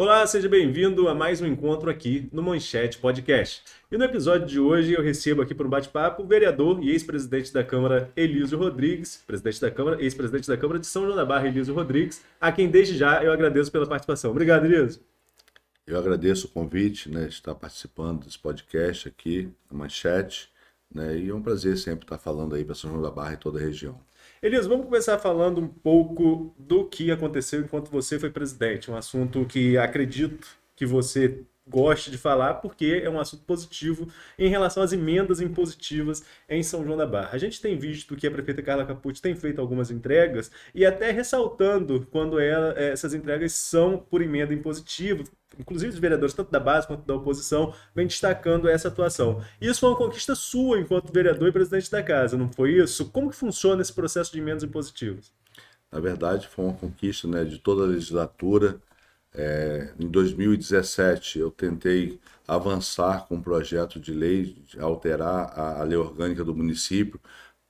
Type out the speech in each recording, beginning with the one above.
Olá, seja bem-vindo a mais um encontro aqui no Manchete Podcast. E no episódio de hoje eu recebo aqui para um bate-papo o vereador e ex-presidente da Câmara Elísio Rodrigues, presidente da Câmara, ex-presidente da Câmara de São João da Barra Elísio Rodrigues, a quem desde já eu agradeço pela participação. Obrigado, Elísio. Eu agradeço o convite, né, de estar participando desse podcast aqui, Manchete, né, e é um prazer sempre estar falando aí para São João da Barra e toda a região. Elias, vamos começar falando um pouco do que aconteceu enquanto você foi presidente. Um assunto que acredito que você goste de falar, porque é um assunto positivo em relação às emendas impositivas em São João da Barra. A gente tem visto que a prefeita Carla Capucci tem feito algumas entregas e até ressaltando quando ela, essas entregas são por emenda impositiva, inclusive os vereadores tanto da base quanto da oposição, vem destacando essa atuação. Isso foi uma conquista sua enquanto vereador e presidente da casa, não foi isso? Como que funciona esse processo de emendas impositivas? Na verdade, foi uma conquista né, de toda a legislatura. É, em 2017, eu tentei avançar com um projeto de lei, de alterar a, a lei orgânica do município,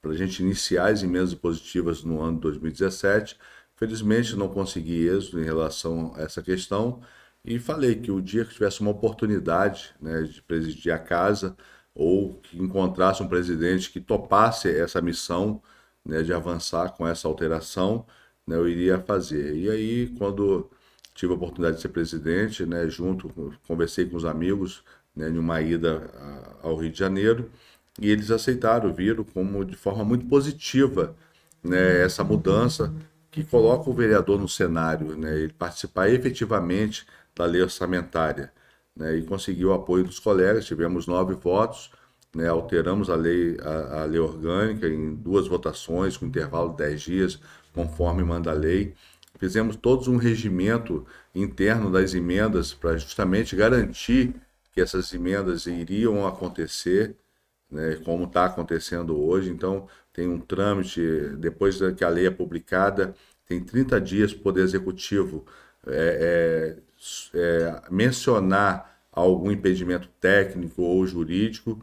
para a gente iniciar as emendas impositivas no ano de 2017. Felizmente, não consegui êxito em relação a essa questão, e falei que o dia que tivesse uma oportunidade né, de presidir a casa ou que encontrasse um presidente que topasse essa missão né, de avançar com essa alteração, né, eu iria fazer. E aí, quando tive a oportunidade de ser presidente, né, junto, conversei com os amigos né, em uma ida ao Rio de Janeiro, e eles aceitaram, viram como de forma muito positiva né, essa mudança que coloca o vereador no cenário, né, ele participar efetivamente da lei orçamentária. Né, e conseguiu o apoio dos colegas, tivemos nove votos, né, alteramos a lei, a, a, lei orgânica em duas votações, com intervalo de dez dias, conforme manda a lei. Fizemos todos um regimento interno das emendas para justamente garantir que essas emendas iriam acontecer, né, como está acontecendo hoje. Então, tem um trâmite, depois que a lei é publicada, tem 30 dias para o Poder Executivo é, é, é, mencionar algum impedimento técnico ou jurídico,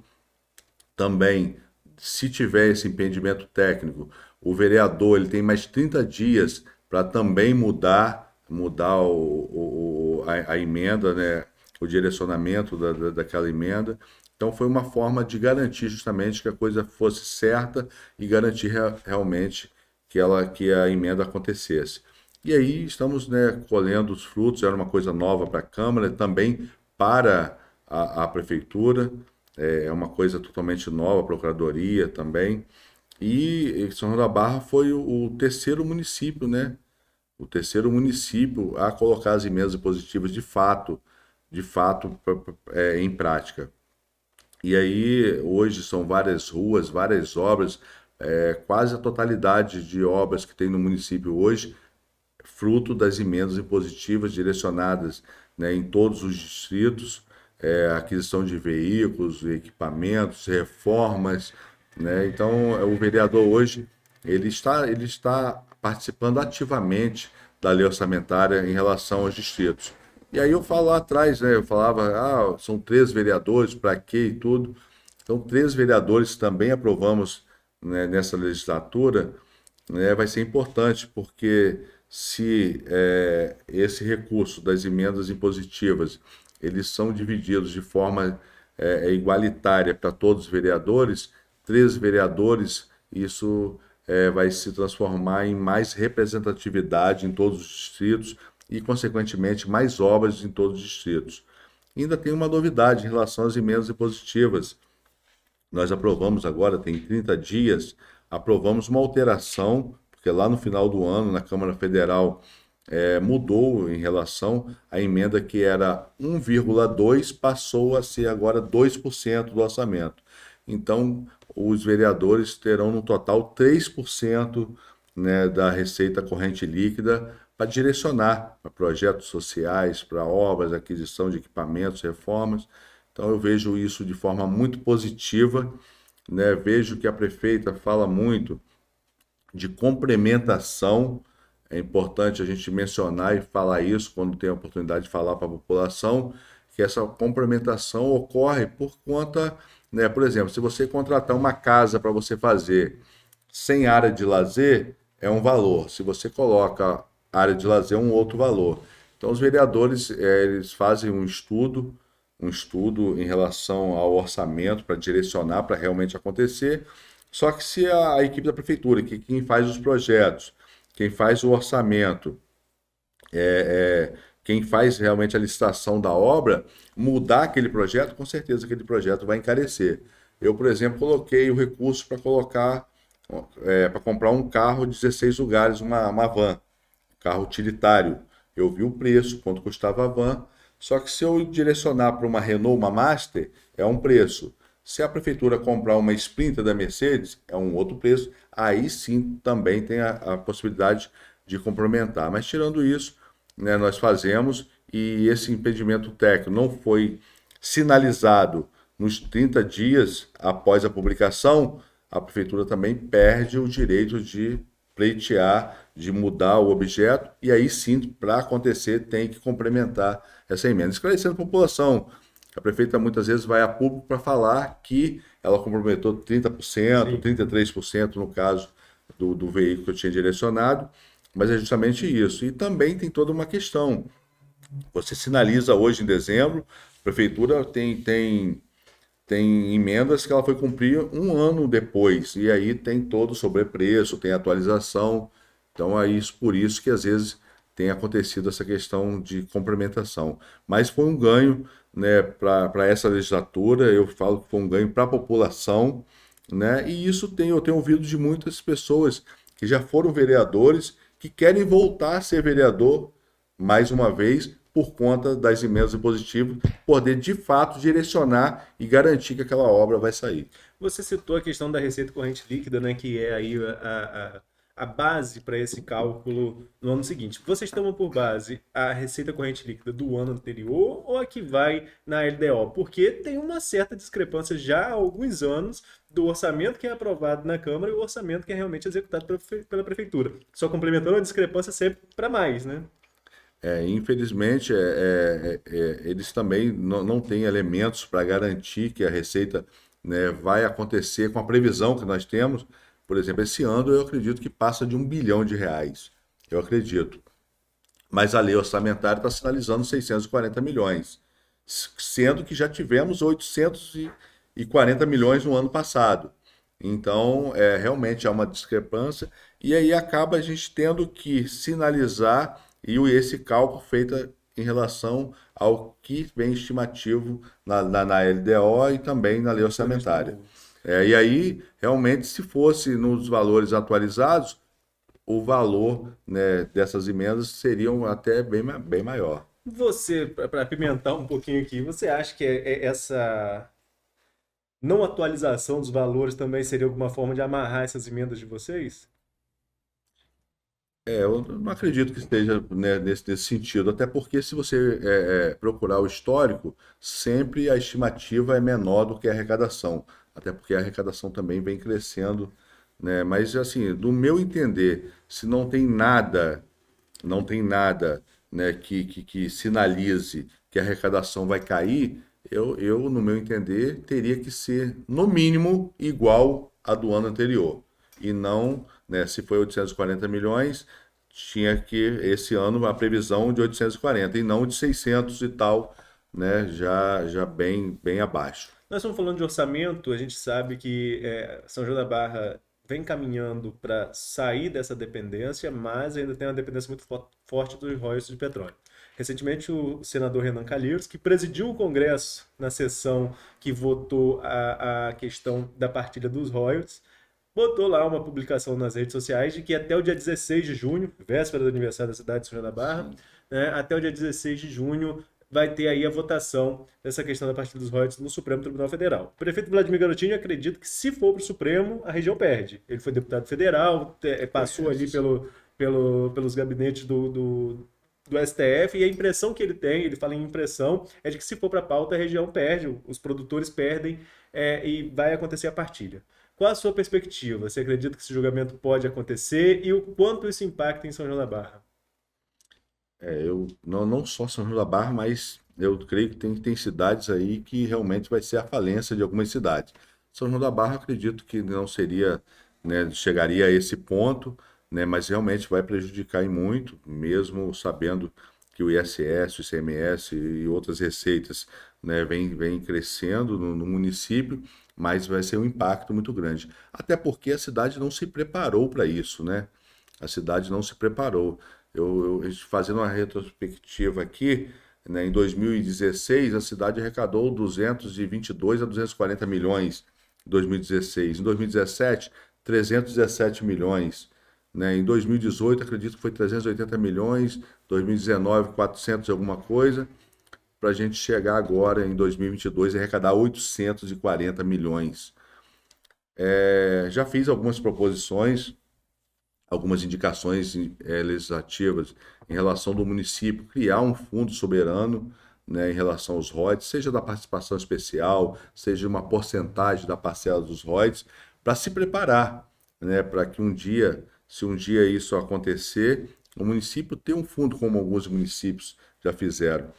também, se tiver esse impedimento técnico, o vereador ele tem mais 30 dias para também mudar mudar o, o a, a, emenda, né, o direcionamento da, da, daquela emenda. Então foi uma forma de garantir justamente que a coisa fosse certa e garantir realmente que ela que a emenda acontecesse. E aí estamos né, colhendo os frutos, era uma coisa nova para a Câmara, também para a, a Prefeitura, é, é uma coisa totalmente nova, a Procuradoria também. E São João da Barra foi o, o terceiro município, né? O terceiro município a colocar as emendas positivas de fato, de fato é, em prática. E aí, hoje são várias ruas, várias obras, é, quase a totalidade de obras que tem no município hoje fruto das emendas impositivas direcionadas né, em todos os distritos, é, aquisição de veículos, equipamentos, reformas. Né? Então, o vereador hoje ele está, ele está participando ativamente da lei orçamentária em relação aos distritos. E aí eu falo lá atrás, né? Eu falava, ah, são três vereadores, para quê e tudo. Então, três vereadores também aprovamos né, nessa legislatura, né, vai ser importante, porque se é, esse recurso das emendas impositivas eles são divididos de forma é, é, igualitária para todos os vereadores, três vereadores, isso é, vai se transformar em mais representatividade em todos os distritos e, consequentemente, mais obras em todos os distritos. Ainda tem uma novidade em relação às emendas impositivas. Nós aprovamos agora, tem 30 dias, aprovamos uma alteração lá no final do ano, na Câmara Federal, é, mudou em relação à emenda que era 1,2%, passou a ser agora 2% do orçamento. Então, os vereadores terão no total 3% né, da receita corrente líquida para direcionar para projetos sociais, para obras, aquisição de equipamentos, reformas. Então, eu vejo isso de forma muito positiva. Né? Vejo que a prefeita fala muito de complementação. É importante a gente mencionar e falar isso quando tem a oportunidade de falar para a população, que essa complementação ocorre por conta, né, por exemplo, se você contratar uma casa para você fazer sem área de lazer, é um valor. Se você coloca área de lazer, é um outro valor. Então, os vereadores é, eles fazem um estudo, um estudo em relação ao orçamento para direcionar para realmente acontecer só que se a, a equipe da prefeitura, que quem faz os projetos, quem faz o orçamento, é, é, quem faz realmente a licitação da obra, mudar aquele projeto, com certeza aquele projeto vai encarecer. Eu, por exemplo, coloquei o recurso para colocar, é, para comprar um carro de 16 lugares, uma, uma van, carro utilitário. Eu vi o preço, quanto custava a van, só que se eu direcionar para uma Renault, uma Master, é um preço. Se a prefeitura comprar uma Sprinter da Mercedes, é um outro preço. Aí sim também tem a, a possibilidade de complementar. Mas tirando isso, né, nós fazemos e esse impedimento técnico não foi sinalizado nos 30 dias após a publicação, a prefeitura também perde o direito de pleitear, de mudar o objeto, e aí sim, para acontecer, tem que complementar essa emenda. Esclarecendo a população, a prefeita muitas vezes vai a público para falar que ela comprometeu 30%, Sim. 33% no caso do, do veículo que eu tinha direcionado, mas é justamente isso. E também tem toda uma questão. Você sinaliza hoje em dezembro, a prefeitura tem, tem, tem emendas que ela foi cumprir um ano depois, e aí tem todo o sobrepreço, tem atualização. Então é isso por isso que às vezes tem acontecido essa questão de complementação. Mas foi um ganho né, para essa legislatura. Eu falo que foi um ganho para a população. Né? E isso tem, eu tenho ouvido de muitas pessoas que já foram vereadores que querem voltar a ser vereador mais uma vez por conta das emendas impositivas, poder de fato direcionar e garantir que aquela obra vai sair. Você citou a questão da receita corrente líquida, né, que é aí a, a a base para esse cálculo no ano seguinte. Vocês tomam por base a receita corrente líquida do ano anterior ou a que vai na LDO? Porque tem uma certa discrepância já há alguns anos do orçamento que é aprovado na Câmara e o orçamento que é realmente executado pela Prefeitura. Só complementando a discrepância é sempre para mais, né? É, infelizmente, é é, é, é, eles também não, não têm elementos para garantir que a receita né, vai acontecer com a previsão que nós temos por exemplo, esse ano eu acredito que passa de um bilhão de reais. Eu acredito. Mas a lei orçamentária está sinalizando 640 milhões, sendo que já tivemos 840 milhões no ano passado. Então, é, realmente há uma discrepância, e aí acaba a gente tendo que sinalizar e esse cálculo feito em relação ao que vem estimativo na, na, na LDO e também na lei orçamentária. É, e aí, realmente, se fosse nos valores atualizados, o valor né, dessas emendas seriam até bem, bem maior. Você, para pimentar um pouquinho aqui, você acha que é, é essa não atualização dos valores também seria alguma forma de amarrar essas emendas de vocês? É, eu não acredito que esteja né, nesse, nesse, sentido, até porque se você é, é, procurar o histórico, sempre a estimativa é menor do que a arrecadação até porque a arrecadação também vem crescendo. Né? Mas, assim, do meu entender, se não tem nada, não tem nada né, que, que, que sinalize que a arrecadação vai cair, eu, eu, no meu entender, teria que ser, no mínimo, igual à do ano anterior. E não, né, se foi 840 milhões, tinha que, esse ano, a previsão de 840 e não de 600 e tal, né, já, já bem, bem abaixo. Nós estamos falando de orçamento, a gente sabe que é, São João da Barra vem caminhando para sair dessa dependência, mas ainda tem uma dependência muito forte dos royalties de petróleo. Recentemente, o senador Renan Calheiros, que presidiu o Congresso na sessão que votou a, a questão da partilha dos royalties, botou lá uma publicação nas redes sociais de que até o dia 16 de junho, véspera do aniversário da cidade de São João da Barra, né, até o dia 16 de junho vai ter aí a votação dessa questão da partida dos royalties no Supremo Tribunal Federal. O prefeito Vladimir Garotinho acredita que se for para o Supremo, a região perde. Ele foi deputado federal, é, passou é, ali pelo, pelo, pelos gabinetes do, do, do, STF, e a impressão que ele tem, ele fala em impressão, é de que se for para a pauta, a região perde, os produtores perdem é, e vai acontecer a partilha. Qual a sua perspectiva? Você acredita que esse julgamento pode acontecer e o quanto isso impacta em São João da Barra? É, eu não, não só São João da Barra, mas eu creio que tem, tem cidades aí que realmente vai ser a falência de algumas cidades. São João da Barra, acredito que não seria, né, chegaria a esse ponto, né, mas realmente vai prejudicar em muito, mesmo sabendo que o ISS, o ICMS e outras receitas né, vem, vem crescendo no, no município, mas vai ser um impacto muito grande. Até porque a cidade não se preparou para isso, né? A cidade não se preparou. Eu, eu fazendo uma retrospectiva aqui, né, em 2016 a cidade arrecadou 222 a 240 milhões em 2016. Em 2017, 317 milhões. Né? Em 2018, acredito que foi 380 milhões, 2019, 400 alguma coisa, para a gente chegar agora em 2022 e arrecadar 840 milhões. É, já fiz algumas proposições algumas indicações é, legislativas em relação do município criar um fundo soberano né, em relação aos royalties, seja da participação especial, seja uma porcentagem da parcela dos royalties, para se preparar, né, para que um dia, se um dia isso acontecer, o município tenha um fundo como alguns municípios já fizeram.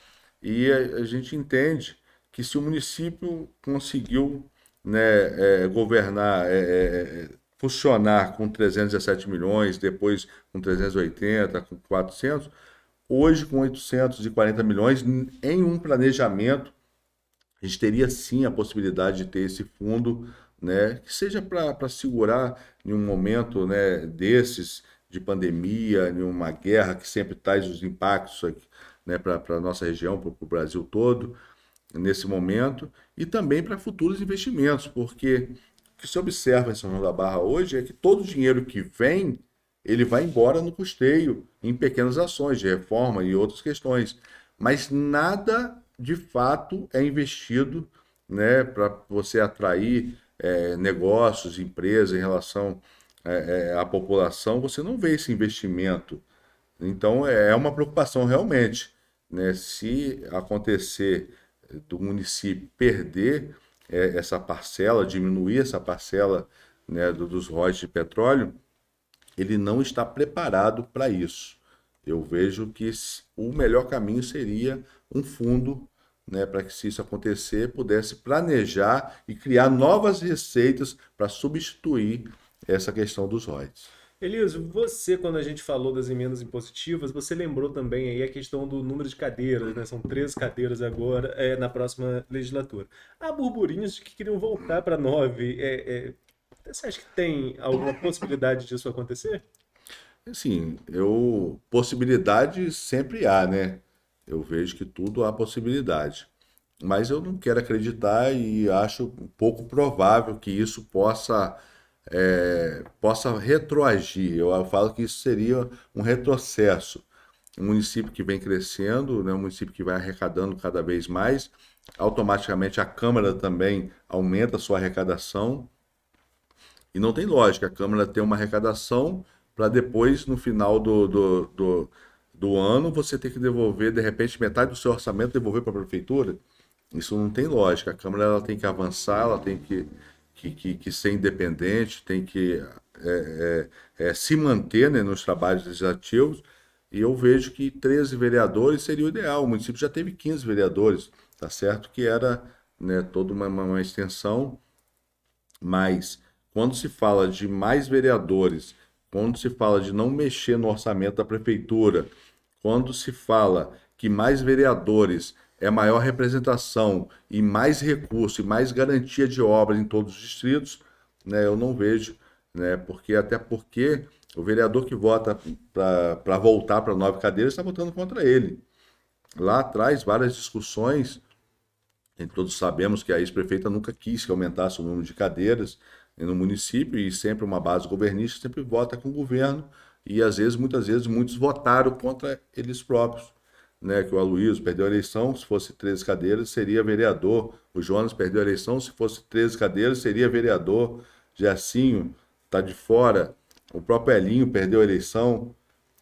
E a, a gente entende que se o município conseguiu né, é, governar, é, funcionar com 317 milhões, depois com 380, com 400, hoje com 840 milhões, em um planejamento, a gente teria sim a possibilidade de ter esse fundo, né, que seja para segurar em um momento né, desses de pandemia, em uma guerra que sempre traz os impactos né, para a nossa região, para o Brasil todo, nesse momento, e também para futuros investimentos, porque que se observa em São João da Barra hoje é que todo o dinheiro que vem, ele vai embora no custeio, em pequenas ações de reforma e outras questões. Mas nada, de fato, é investido né, para você atrair é, negócios, empresas em relação é, é, à população. Você não vê esse investimento. Então, é, é uma preocupação realmente. Né? Se acontecer do município perder é, essa parcela, diminuir essa parcela né, dos royalties de petróleo, ele não está preparado para isso. Eu vejo que o melhor caminho seria um fundo né, para que, se isso acontecer, pudesse planejar e criar novas receitas para substituir essa questão dos royalties. Eliso, você, quando a gente falou das emendas impositivas, você lembrou também aí a questão do número de cadeiras, né? São 13 cadeiras agora, é, na próxima legislatura. Há burburinhos de que queriam voltar para 9. É, é, você acha que tem alguma possibilidade disso acontecer? Sim, eu possibilidade sempre há, né? Eu vejo que tudo há possibilidade. Mas eu não quero acreditar e acho pouco provável que isso possa é, possa retroagir. Eu falo que isso seria um retrocesso. Um município que vem crescendo, né, um município que vai arrecadando cada vez mais, automaticamente a Câmara também aumenta a sua arrecadação. E não tem lógica a Câmara ter uma arrecadação para depois, no final do, do, do, do ano, você ter que devolver, de repente, metade do seu orçamento devolver para a Prefeitura. Isso não tem lógica. A Câmara ela tem que avançar, ela tem que que, que, que ser independente, tem que é, é, é, se manter né, nos trabalhos legislativos. E eu vejo que 13 vereadores seria o ideal. O município já teve 15 vereadores, tá certo que era né, toda uma, uma extensão, mas quando se fala de mais vereadores, quando se fala de não mexer no orçamento da prefeitura, quando se fala que mais vereadores é maior representação e mais recurso e mais garantia de obra em todos os distritos, né, eu não vejo, né, porque até porque o vereador que vota para voltar para nove cadeiras está votando contra ele. Lá atrás, várias discussões, e todos sabemos que a ex-prefeita nunca quis que aumentasse o número de cadeiras no município, e sempre uma base governista sempre vota com o governo, e às vezes, muitas vezes, muitos votaram contra eles próprios né, que o Aloysio perdeu a eleição, se fosse 13 cadeiras, seria vereador. O Jonas perdeu a eleição, se fosse 13 cadeiras, seria vereador. Jacinho está de fora. O próprio Elinho perdeu a eleição.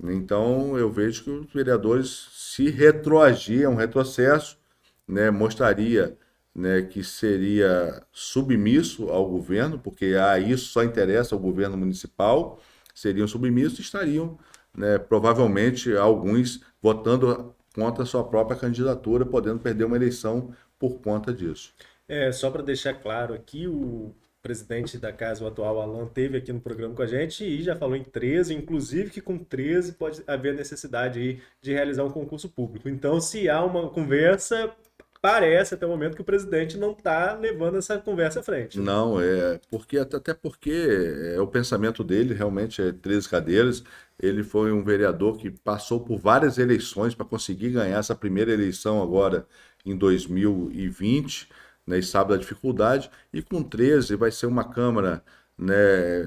Então, eu vejo que os vereadores, se retroagiam, é um retrocesso, né, mostraria né, que seria submisso ao governo, porque a isso só interessa ao governo municipal, seriam submissos e estariam né, provavelmente alguns votando contra a sua própria candidatura, podendo perder uma eleição por conta disso. É, só para deixar claro aqui, o presidente da casa, o atual Alan, teve aqui no programa com a gente e já falou em 13, inclusive que com 13 pode haver necessidade aí de realizar um concurso público. Então, se há uma conversa, parece até o momento que o presidente não está levando essa conversa à frente. Né? Não, é porque até porque é o pensamento dele realmente é 13 cadeiras. Ele foi um vereador que passou por várias eleições para conseguir ganhar essa primeira eleição agora em 2020, né, e sabe da dificuldade, e com 13 vai ser uma Câmara né,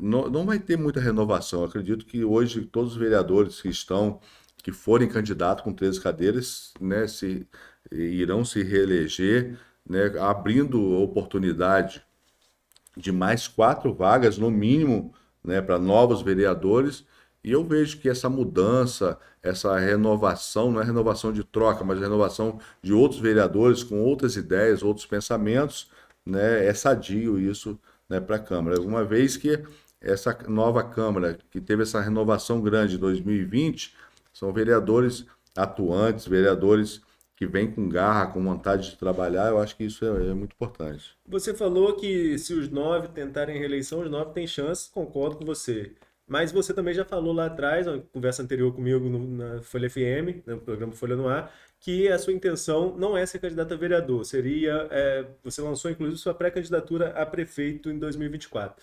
não, não vai ter muita renovação. acredito que hoje todos os vereadores que estão, que forem candidatos com 13 cadeiras, né, se irão se reeleger, né, abrindo oportunidade de mais quatro vagas, no mínimo, né, para novos vereadores. E eu vejo que essa mudança, essa renovação, não é renovação de troca, mas renovação de outros vereadores com outras ideias, outros pensamentos, né, é sadio isso né, para a Câmara. Uma vez que essa nova Câmara, que teve essa renovação grande em 2020, são vereadores atuantes, vereadores que vem com garra, com vontade de trabalhar, eu acho que isso é, é, muito importante. Você falou que se os nove tentarem reeleição, os nove têm chance, concordo com você. Mas você também já falou lá atrás, na conversa anterior comigo no, na Folha FM, né, no programa Folha no Ar, que a sua intenção não é ser candidato a vereador, seria. É, você lançou inclusive sua pré-candidatura a prefeito em 2024.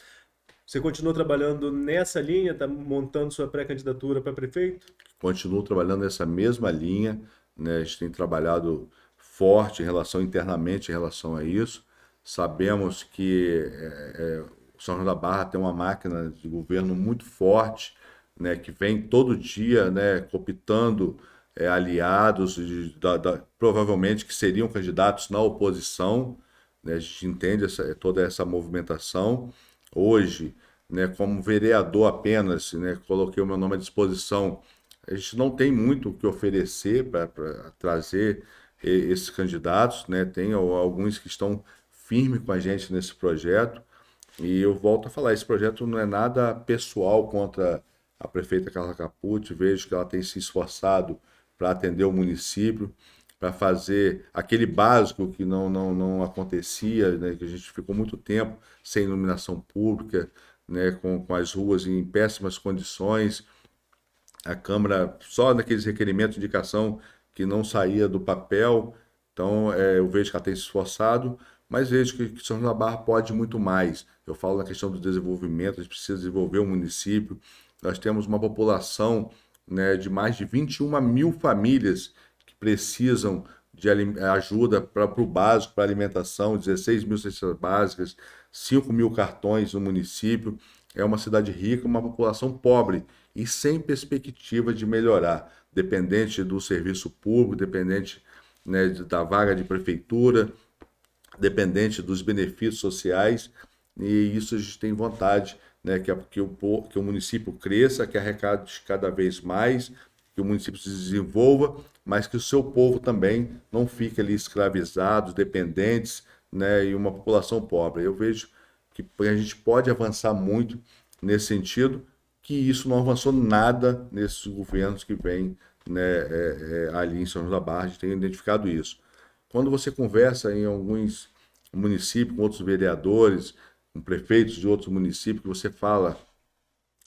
Você continua trabalhando nessa linha, está montando sua pré-candidatura para prefeito? Continuo trabalhando nessa mesma linha né? a gente tem trabalhado forte em relação internamente em relação a isso. Sabemos que é, é São João da Barra tem uma máquina de governo muito forte, né, que vem todo dia né, copitando é, aliados, de, da, da, provavelmente que seriam candidatos na oposição. Né, a gente entende essa, toda essa movimentação. Hoje, né, como vereador apenas, né, coloquei o meu nome à disposição a gente não tem muito o que oferecer para trazer esses candidatos, né? Tem alguns que estão firmes com a gente nesse projeto. E eu volto a falar, esse projeto não é nada pessoal contra a prefeita Carla Capucci, vejo que ela tem se esforçado para atender o município, para fazer aquele básico que não, não, não acontecia, né? que a gente ficou muito tempo sem iluminação pública, né? com, com as ruas em péssimas condições, a Câmara só naqueles requerimentos de indicação que não saía do papel. Então, é, eu vejo que ela tem se esforçado, mas vejo que, que São João da Barra pode muito mais. Eu falo na questão do desenvolvimento, a gente precisa desenvolver o município. Nós temos uma população né, de mais de 21 mil famílias que precisam de ajuda para o básico, para alimentação, 16 mil cestas básicas, 5 mil cartões no município. É uma cidade rica, uma população pobre e sem perspectiva de melhorar, dependente do serviço público, dependente né, da vaga de prefeitura, dependente dos benefícios sociais. E isso a gente tem vontade né, que, que, o, que o município cresça, que arrecade cada vez mais, que o município se desenvolva, mas que o seu povo também não fique ali escravizado, dependentes, né, e uma população pobre. Eu vejo que a gente pode avançar muito nesse sentido, que isso não avançou nada nesses governos que vêm né, é, é, ali em São José da Barra, a gente tem identificado isso. Quando você conversa em alguns municípios, com outros vereadores, com prefeitos de outros municípios, que você fala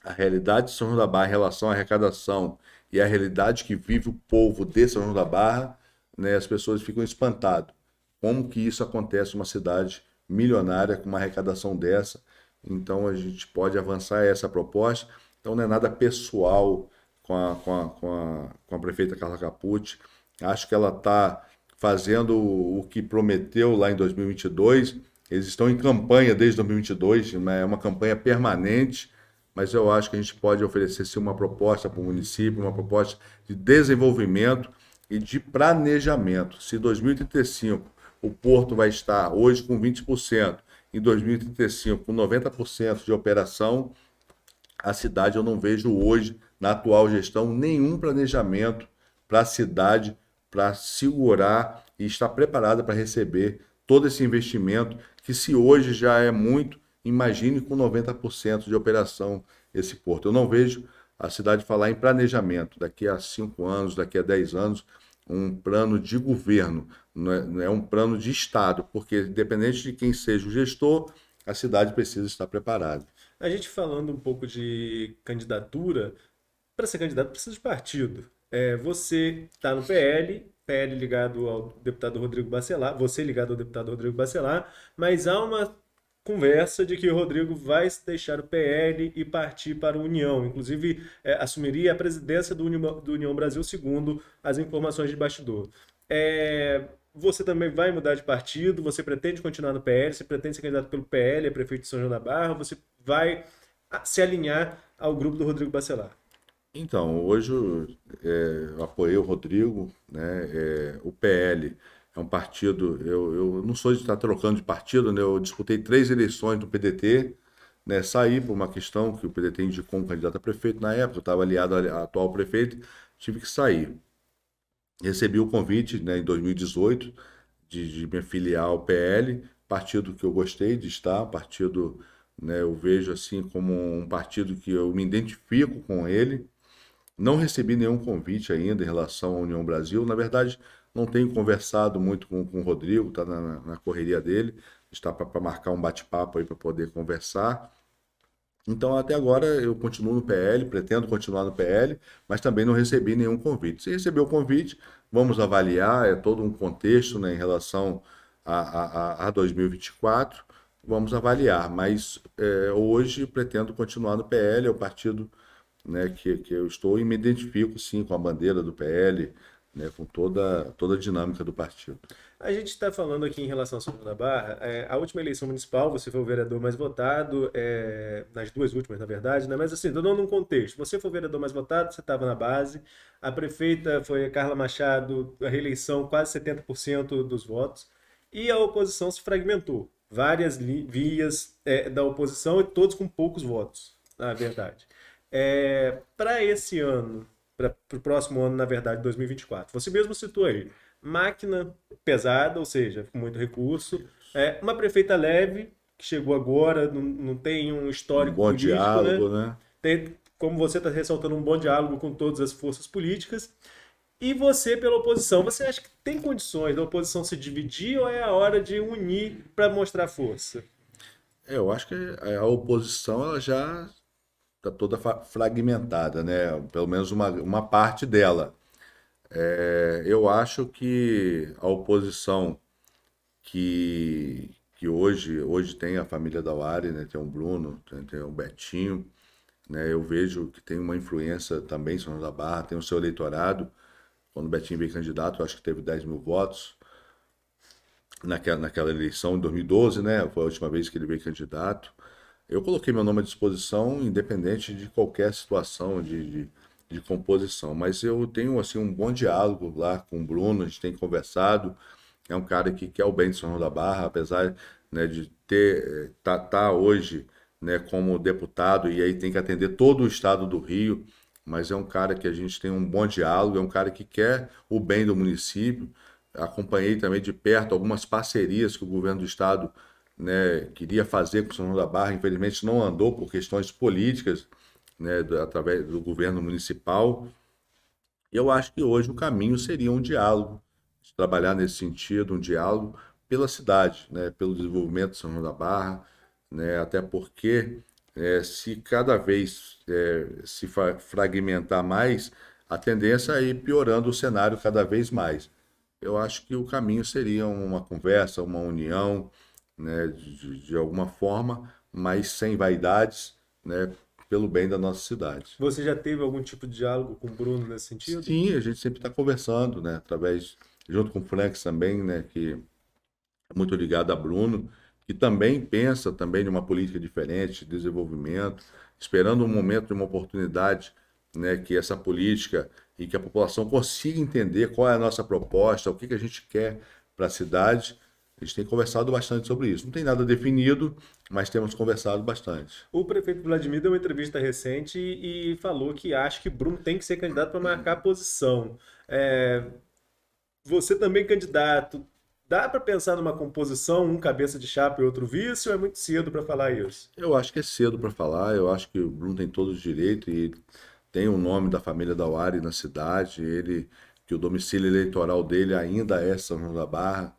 a realidade de São João da Barra em relação à arrecadação e a realidade que vive o povo de São João da Barra, né, as pessoas ficam espantadas. Como que isso acontece numa cidade milionária com uma arrecadação dessa? Então a gente pode avançar essa proposta. Então não é nada pessoal com a, com a, com a, com a prefeita Carla Capucci. Acho que ela está fazendo o que prometeu lá em 2022. Eles estão em campanha desde 2022, né? é uma campanha permanente, mas eu acho que a gente pode oferecer sim, uma proposta para o município, uma proposta de desenvolvimento e de planejamento. Se 2035 o porto vai estar hoje com 20%, em 2035 com 90% de operação, a cidade, eu não vejo hoje, na atual gestão, nenhum planejamento para a cidade para segurar e estar preparada para receber todo esse investimento, que se hoje já é muito, imagine com 90% de operação esse porto. Eu não vejo a cidade falar em planejamento daqui a cinco anos, daqui a 10 anos, um plano de governo, não é, não é um plano de Estado, porque independente de quem seja o gestor, a cidade precisa estar preparada. A gente falando um pouco de candidatura, para ser candidato precisa de partido. É, você está no PL, PL ligado ao deputado Rodrigo Bacelar, você ligado ao deputado Rodrigo Bacelar, mas há uma conversa de que o Rodrigo vai deixar o PL e partir para a União. Inclusive, é, assumiria a presidência do União, do União Brasil, segundo as informações de bastidor. É, você também vai mudar de partido, você pretende continuar no PL, você pretende ser candidato pelo PL, a prefeito de São João da Barra, você vai ah, se alinhar ao grupo do Rodrigo Bacelar? Então, hoje é, eu apoiei o Rodrigo, né, é, o PL é um partido, eu, eu não sou de estar trocando de partido, né, eu disputei três eleições do PDT, né, saí por uma questão que o PDT indicou um candidato a prefeito na época, eu estava aliado ao atual prefeito, tive que sair recebi o convite né, em 2018 de, de me filiar ao PL, partido que eu gostei de estar, partido né, eu vejo assim como um partido que eu me identifico com ele. Não recebi nenhum convite ainda em relação à União Brasil. Na verdade, não tenho conversado muito com, com o Rodrigo, está na, na correria dele. Está para marcar um bate-papo aí para poder conversar. Então, até agora, eu continuo no PL, pretendo continuar no PL, mas também não recebi nenhum convite. Se receber o convite, vamos avaliar, é todo um contexto né, em relação a, a, a 2024, vamos avaliar. Mas é, hoje pretendo continuar no PL, é o partido né, que, que eu estou e me identifico, sim, com a bandeira do PL, né, com toda, toda a dinâmica do partido. A gente está falando aqui em relação ao São da Barra. É, a última eleição municipal, você foi o vereador mais votado, é, nas duas últimas, na verdade, né? mas assim, dando um contexto. Você foi o vereador mais votado, você estava na base. A prefeita foi a Carla Machado, a reeleição quase 70% dos votos. E a oposição se fragmentou. Várias vias é, da oposição e todos com poucos votos, na verdade. É, para esse ano, para o próximo ano, na verdade, 2024, você mesmo citou aí máquina pesada, ou seja, com muito recurso, é, uma prefeita leve, que chegou agora, não, não tem um histórico um bom político, né? diálogo, né? né? Tem, como você está ressaltando, um bom diálogo com todas as forças políticas. E você, pela oposição, você acha que tem condições da oposição se dividir ou é a hora de unir para mostrar força? Eu acho que a oposição ela já está toda fragmentada, né? Pelo menos uma, uma parte dela. É, eu acho que a oposição que, que hoje, hoje tem a família da Wari, né, tem o Bruno, tem, tem o Betinho, né, eu vejo que tem uma influência também em São da Barra, tem o seu eleitorado. Quando o Betinho veio candidato, eu acho que teve 10 mil votos naquela, naquela eleição em 2012, né, foi a última vez que ele veio candidato. Eu coloquei meu nome à disposição, independente de qualquer situação, de, de de composição. Mas eu tenho assim um bom diálogo lá com o Bruno, a gente tem conversado. É um cara que quer o bem de São João da Barra, apesar né, de ter tá, tá hoje né, como deputado e aí tem que atender todo o estado do Rio. Mas é um cara que a gente tem um bom diálogo, é um cara que quer o bem do município. Acompanhei também de perto algumas parcerias que o governo do estado né, queria fazer com São João da Barra, infelizmente não andou por questões políticas né, do, através do governo municipal. Eu acho que hoje o caminho seria um diálogo, trabalhar nesse sentido, um diálogo pela cidade, né, pelo desenvolvimento de São João da Barra, né, até porque é, se cada vez é, se fragmentar mais, a tendência é ir piorando o cenário cada vez mais. Eu acho que o caminho seria uma conversa, uma união, né, de, de alguma forma, mas sem vaidades, né, pelo bem da nossa cidade. Você já teve algum tipo de diálogo com o Bruno nesse sentido? Sim, a gente sempre está conversando, né? Através, junto com o Flex também, né? Que é muito ligado a Bruno, que também pensa também de uma política diferente, de desenvolvimento, esperando um momento uma oportunidade, né? Que essa política e que a população consiga entender qual é a nossa proposta, o que, que a gente quer para a cidade a gente tem conversado bastante sobre isso. Não tem nada definido, mas temos conversado bastante. O prefeito Vladimir deu uma entrevista recente e falou que acha que Bruno tem que ser candidato para marcar a posição. É... Você também candidato. Dá para pensar numa composição, um cabeça de chapa e outro vice, ou é muito cedo para falar isso? Eu acho que é cedo para falar. Eu acho que o Bruno tem todos os direitos e tem o nome da família da Dauari na cidade. Ele que o domicílio eleitoral dele ainda é São João da Barra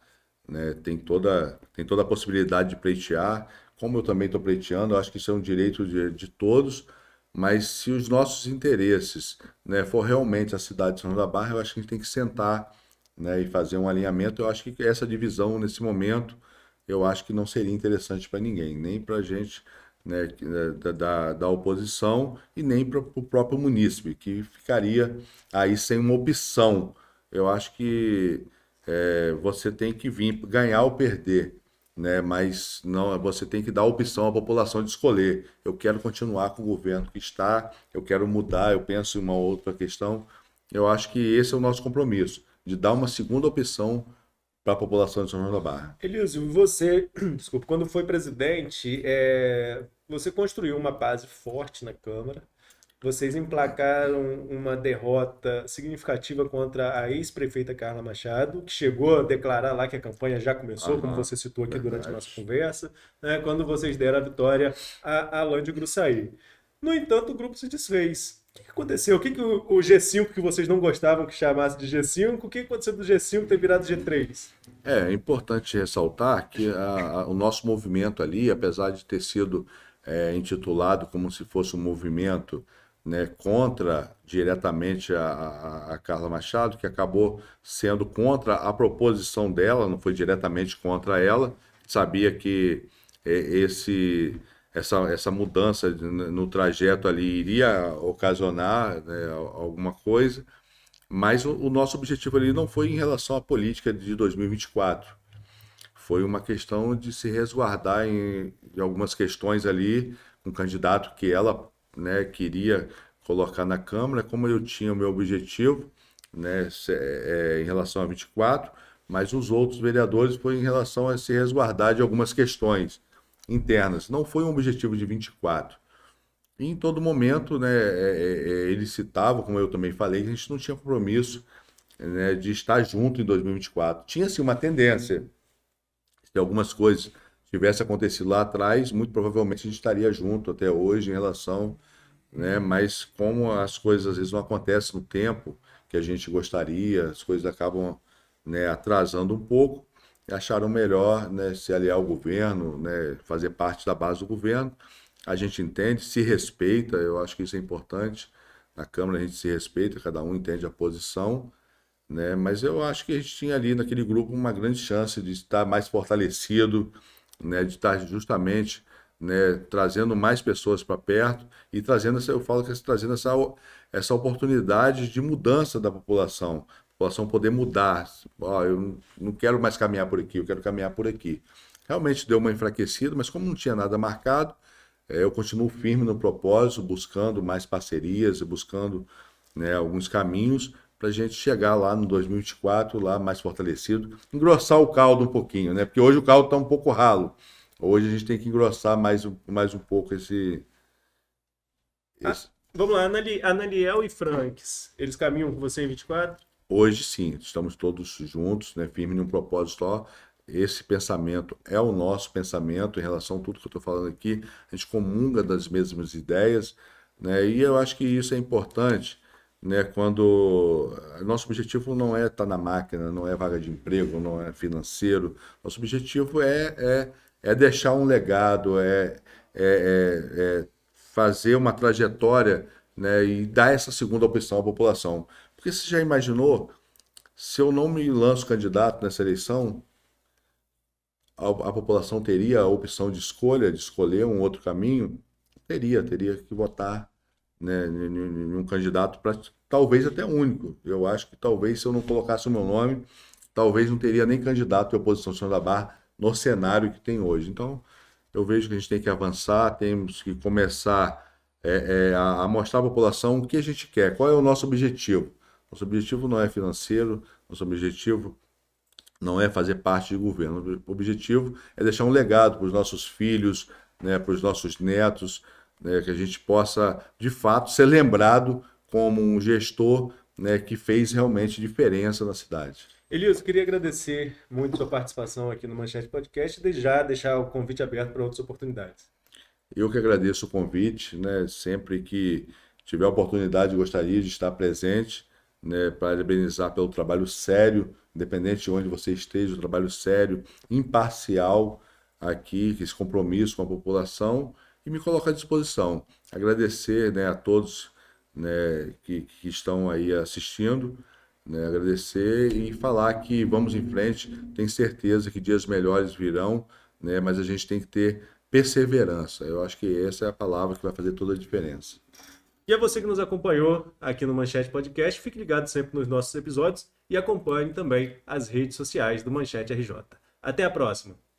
né, tem, toda, tem toda a possibilidade de pleitear, como eu também estou pleiteando, acho que isso é um direito de, de todos, mas se os nossos interesses né, for realmente a cidade de São João da Barra, eu acho que a gente tem que sentar né, e fazer um alinhamento. Eu acho que essa divisão, nesse momento, eu acho que não seria interessante para ninguém, nem para a gente né, né da, da oposição e nem para o próprio munícipe, que ficaria aí sem uma opção. Eu acho que é, você tem que vir ganhar ou perder, né? Mas não, você tem que dar a opção à população de escolher. Eu quero continuar com o governo que está, eu quero mudar, eu penso em uma outra questão. Eu acho que esse é o nosso compromisso, de dar uma segunda opção para a população de São João da Barra. Elísio, você, desculpa, quando foi presidente, é, você construiu uma base forte na Câmara vocês emplacaram uma derrota significativa contra a ex-prefeita Carla Machado, que chegou a declarar lá que a campanha já começou, Aham, como você citou aqui verdade. durante a nossa conversa, né, quando vocês deram a vitória a de Grussaí. No entanto, o grupo se desfez. O que aconteceu? O que, que o, o G5 que vocês não gostavam que chamasse de G5, o que aconteceu do G5 ter virado G3? É, é importante ressaltar que a, a, o nosso movimento ali, apesar de ter sido é, intitulado como se fosse um movimento né, contra diretamente a, a, Carla Machado, que acabou sendo contra a proposição dela, não foi diretamente contra ela. Sabia que é, esse essa, essa mudança no trajeto ali iria ocasionar né, alguma coisa, mas o, o nosso objetivo ali não foi em relação à política de 2024. Foi uma questão de se resguardar em, em algumas questões ali, um candidato que ela né, queria colocar na Câmara, como eu tinha o meu objetivo né, é, é, em relação a 24, mas os outros vereadores foram em relação a se resguardar de algumas questões internas. Não foi um objetivo de 24. E em todo momento, né, é, é, é, ele citava, como eu também falei, que a gente não tinha compromisso né, de estar junto em 2024. Tinha, sim, uma tendência. de algumas coisas tivesse acontecido lá atrás, muito provavelmente a gente estaria junto até hoje em relação, né? Mas como as coisas às vezes não acontecem no tempo que a gente gostaria, as coisas acabam né, atrasando um pouco, acharam melhor né, se aliar ao governo, né, fazer parte da base do governo. A gente entende, se respeita, eu acho que isso é importante. Na Câmara a gente se respeita, cada um entende a posição, né? mas eu acho que a gente tinha ali naquele grupo uma grande chance de estar mais fortalecido, né, de estar justamente né, trazendo mais pessoas para perto e trazendo essa, eu falo que é trazendo essa, essa oportunidade de mudança da população, a população poder mudar. Oh, eu não quero mais caminhar por aqui, eu quero caminhar por aqui. Realmente deu uma enfraquecida, mas como não tinha nada marcado, é, eu continuo firme no propósito, buscando mais parcerias, buscando né, alguns caminhos para a gente chegar lá no 2024, lá mais fortalecido, engrossar o caldo um pouquinho, né? Porque hoje o caldo está um pouco ralo. Hoje a gente tem que engrossar mais, mais um pouco esse. Ah, esse... Ah, vamos lá, Anali, Analiel e Franks, eles caminham com você em 24? Hoje sim, estamos todos juntos, né? Firme num propósito só. Esse pensamento é o nosso pensamento em relação a tudo que eu estou falando aqui. A gente comunga das mesmas ideias, né? E eu acho que isso é importante né, quando eh, nosso objetivo não é estar tá na máquina, não é vaga de emprego, não é financeiro, nosso objetivo é, é, é deixar um legado, é, é, é, é fazer uma trajetória né, e dar essa segunda opção à população. Porque você já imaginou, se eu não me lanço candidato nessa eleição, a, a população teria a opção de escolha, de escolher um outro caminho? Teria, teria que votar né, candidato para talvez até único. Eu acho que talvez se eu não colocasse o meu nome, talvez não teria nem candidato à oposição Senhor da Barra no cenário que tem hoje. Então, eu vejo que a gente tem que avançar, temos que começar é, é, a, mostrar à população o que a gente quer, qual é o nosso objetivo. Nosso objetivo não é financeiro, nosso objetivo não é fazer parte de governo. O objetivo é deixar um legado para os nossos filhos, né, para os nossos netos, né, que a gente possa, de fato, ser lembrado como um gestor né, que fez realmente diferença na cidade. Elias, queria agradecer muito sua participação aqui no Manchete Podcast e já deixar o convite aberto para outras oportunidades. Eu que agradeço o convite, né? Sempre que tiver oportunidade, gostaria de estar presente, né? Parabenizar pelo trabalho sério, independente de onde você esteja, o trabalho sério, imparcial aqui, esse compromisso com a população e me coloco à disposição. Agradecer né, a todos né, que, que estão aí assistindo, né, agradecer e falar que vamos em frente, tenho certeza que dias melhores virão, né, mas a gente tem que ter perseverança. Eu acho que essa é a palavra que vai fazer toda a diferença. E a você que nos acompanhou aqui no Manchete Podcast, fique ligado sempre nos nossos episódios e acompanhe também as redes sociais do Manchete RJ. Até a próxima!